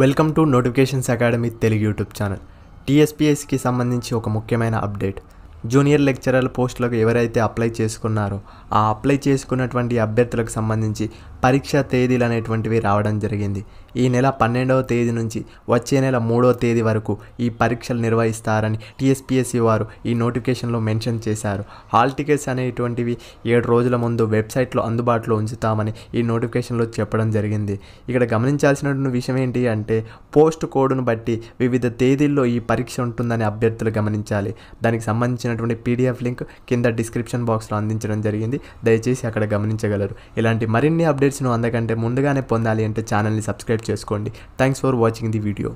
welcome to notifications academy Telugu YouTube channel టీఎస్పీఎస్కి సంబంధించి ఒక ముఖ్యమైన అప్డేట్ జూనియర్ లెక్చరర్ పోస్టులకు ఎవరైతే అప్లై చేసుకున్నారో ఆ అప్లై చేసుకున్నటువంటి అభ్యర్థులకు సంబంధించి పరీక్షా తేదీలు అనేటువంటివి రావడం జరిగింది ఈ నెల పన్నెండవ తేదీ నుంచి వచ్చే నెల మూడవ తేదీ వరకు ఈ పరీక్షలు నిర్వహిస్తారని టీఎస్పీఎస్సీ వారు ఈ నోటిఫికేషన్లో మెన్షన్ చేశారు హాల్ టికెట్స్ అనేటువంటివి ఏడు రోజుల ముందు వెబ్సైట్లో అందుబాటులో ఉంచుతామని ఈ నోటిఫికేషన్లో చెప్పడం జరిగింది ఇక్కడ గమనించాల్సిన విషయం ఏంటి అంటే పోస్ట్ కోడ్ను బట్టి వివిధ తేదీల్లో ఈ పరీక్ష ఉంటుందని అభ్యర్థులు గమనించాలి దానికి సంబంధించిన సంబంధించినటువంటి పీడిఎఫ్ లింక్ కింద డిస్క్రిప్షన్ బాక్స్లో అందించడం జరిగింది దయచేసి అక్కడ గమనించగలరు ఇలాంటి మరిన్ని అప్డేట్స్ను అందకంటే ముందుగానే పొందాలి అంటే ఛానల్ని సబ్స్క్రైబ్ చేసుకోండి thanks for watching the video